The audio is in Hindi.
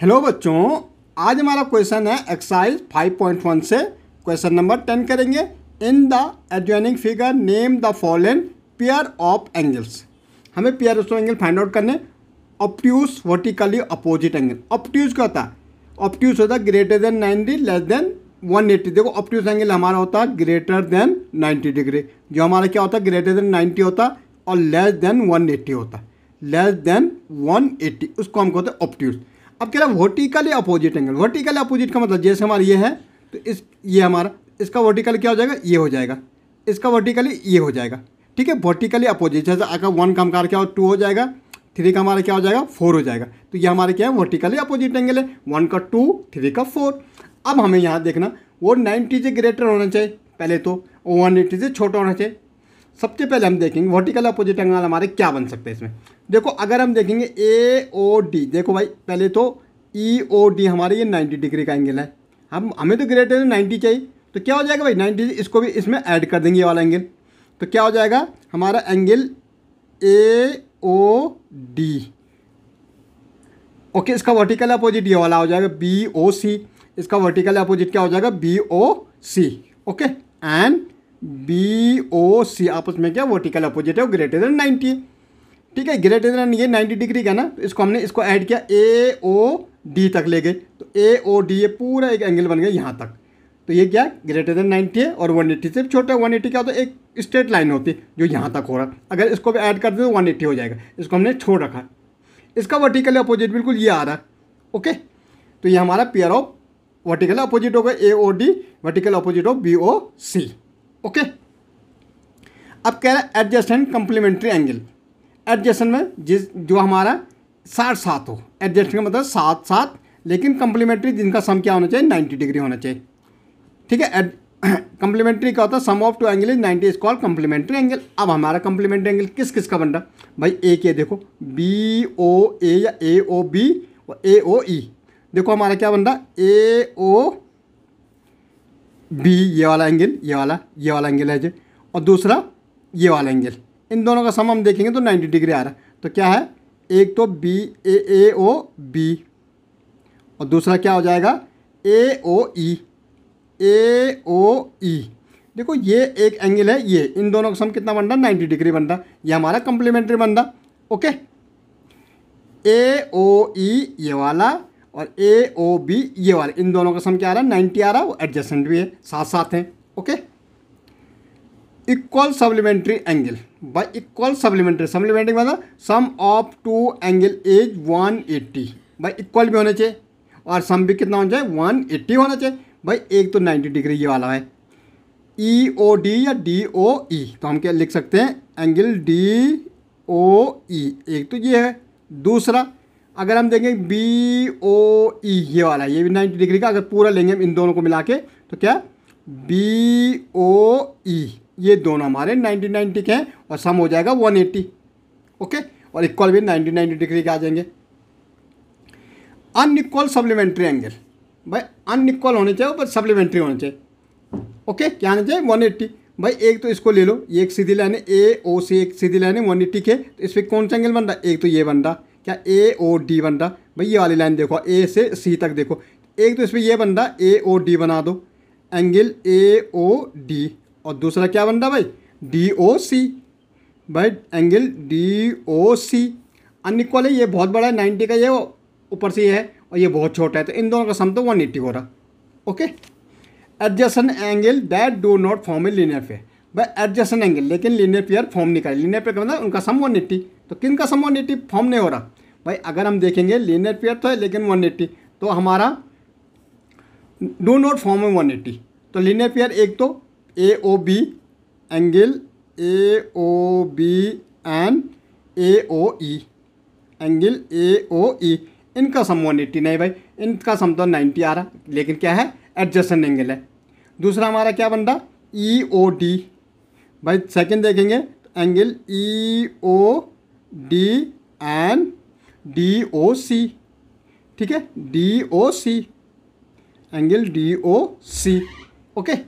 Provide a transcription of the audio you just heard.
हेलो बच्चों आज हमारा क्वेश्चन है एक्सरसाइज 5.1 से क्वेश्चन नंबर 10 करेंगे in the adjoining figure name the following pair of angles हमें pair of angle find out करने obtuse vertically opposite angle obtuse क्या होता है ऑप्ट्यूज होता है greater than ninety less than one eighty देखो ऑप्ट्यूस एंगल हमारा होता है ग्रेटर देन नाइन्टी डिग्री जो हमारा क्या होता है ग्रेटर देन नाइन्टी होता और लेस देन वन एट्टी होता लेस देन वन एट्टी उसको हम कहते हैं ऑप्ट्यूज़ अब कह रहा है vertically opposite angle vertically opposite का मतलब जैसे हमारा ये है तो इस ये हमारा इसका वर्टिकल क्या हो जाएगा ये हो जाएगा इसका वर्टिकली ये हो जाएगा ठीक है वर्टिकली अपोजिट जैसे अगर वन का हमारा क्या हो टू हो जाएगा थ्री का हमारा क्या हो जाएगा फोर हो जाएगा तो ये हमारे क्या है वर्टिकली अपोजिट एंगल है वन का टू थ्री का फोर अब हमें यहाँ देखना वो नाइन्टी से ग्रेटर होना चाहिए पहले तो वन एट्टी से छोटा होना चाहिए सबसे पहले हम देखेंगे वर्टिकल अपोजिट एंगल हमारे क्या बन सकते हैं इसमें देखो अगर हम देखेंगे ए ओ डी देखो भाई पहले तो ई ओ डी हमारे ये 90 डिग्री का एंगल है हम हमें तो ग्रेटर देन नाइन्टी चाहिए तो क्या हो जाएगा भाई नाइन्टी इसको भी इसमें ऐड कर देंगे ये वाला एंगल तो क्या हो जाएगा हमारा angle A O D okay इसका वर्टिकल अपोजिट ये वाला हो जाएगा बी ओ सी इसका वर्टिकल अपोजिट क्या हो जाएगा B O C okay and B O C आपस में क्या वर्टिकल अपोजिट है वो ग्रेटर देन नाइन्टी है ठीक है ग्रेटर देन ये 90 डिग्री का ना तो इसको हमने इसको ऐड किया ए ओ डी तक ले गए तो ए ओ डी ये पूरा एक एंगल बन गया यहाँ तक तो ये क्या ग्रेटर देन 90 है और 180 से छोटा एट्टी क्या होता है एक स्ट्रेट लाइन होती है जो यहाँ तक हो रहा है अगर इसको भी ऐड कर दें तो वन हो जाएगा इसको हमने छोड़ रखा इसका वर्टिकल अपोजिट बिल्कुल ये आ रहा है ओके तो ये हमारा पेयर ऑफ वर्टिकल अपोजिट होगा A O D vertical opposite of B O C okay अब कह रहा है एडजस्टेंट कंप्लीमेंट्री एंगल एडजेशन में जिस जो हमारा साठ सात हो एडजस्ट का मतलब सात सात लेकिन कम्प्लीमेंट्री जिनका सम क्या होना चाहिए नाइन्टी डिग्री होना चाहिए ठीक है कम्प्लीमेंट्री क्या होता है sum of two angle is ninety is call complementary angle अब हमारा कम्प्लीमेंट्री एंगल किस किस का बन रहा भाई ए के देखो बी ओ ए या ए ओ बी और ए ओ ई देखो हमारा क्या बन रहा ए ओ बी ये वाला एंगल ये वाला ये वाला एंगल है जी और दूसरा ये वाला एंगल इन दोनों का सम हम देखेंगे तो 90 डिग्री आ रहा है तो क्या है एक तो बी ए ए ओ बी और दूसरा क्या हो जाएगा ए ओ ई ए ओ ई देखो ये एक एंगल है ये इन दोनों का सम कितना बन रहा नाइन्टी डिग्री बन रहा ये हमारा कंप्लीमेंट्री बन रहा ओके ए ओ ई ये वाला और ए ओ बी ये वाला इन दोनों का सम क्या आ रहा है नाइन्टी आ रहा है वो एडजस्टेंट भी है साथ साथ हैं okay equal supplementary angle by equal supplementary supplementary मतलब sum of two angle is 180 भाई इक्वल भी होना चाहिए और सम भी कितना होना चाहिए 180 होना चाहिए भाई एक तो 90 डिग्री ये वाला है ई ओ डी या डी ओ ई तो हम क्या लिख सकते हैं एंगल डी ओ ई एक तो ये है दूसरा अगर हम देखें बी ओ ई ये वाला ये भी नाइन्टी डिग्री का अगर पूरा लेंगे हम इन दोनों को मिला के तो क्या बी ओ ई ये दोनों हमारे 90 90 के हैं और सम हो जाएगा 180 ओके और इक्वल भी 90 90 डिग्री के आ जाएंगे अनइक्वल सप्लीमेंट्री एंगल भाई अनइक्वल होने चाहिए पर सप्लीमेंट्री होने चाहिए ओके क्या आने चाहिए वन एट्टी भाई एक तो इसको ले लो ये एक सीधी लाइन है ए ओ से एक सीधी लाइन है वन एट्टी के तो इस पर कौन सा एंगल बन रहा है एक तो ये बन रहा क्या ए ओ डी बन रहा भाई ये वाली लाइन देखो ए से सी तक देखो एक तो इस पर यह बन रहा ए ओ डी बना दो एंगल ए ओ डी और दूसरा क्या बन रहा भाई डी ओ सी भाई angle D O C unequal है ये बहुत बड़ा है नाइन्टी का ये ऊपर से ये है और ये बहुत छोटा है तो इन दोनों का सम तो वन एट्टी हो रहा okay adjacent angle that do not form a linear pair भाई एडजस्टन एंगल लेकिन लीनियर पेयर फॉर्म नहीं करे लीनियर पेयर का मतलब उनका सम वन एट्टी तो किन का सम वन एट्टी फॉर्म नहीं हो रहा भाई अगर हम देखेंगे लीनियर पेयर तो है लेकिन वन एट्टी तो हमारा do not form a one eighty तो लीनियर पेयर एक तो A O B angle A O B and A O E angle A O E इनका सम वन एट्टी नहीं भाई इनका सम तो नाइन्टी आ रहा लेकिन क्या है एडजस्टन एंगल है दूसरा हमारा क्या बन रहा ई ओ डी भाई सेकंड देखेंगे angle E O D and D O C ठीक है D O C angle D O C okay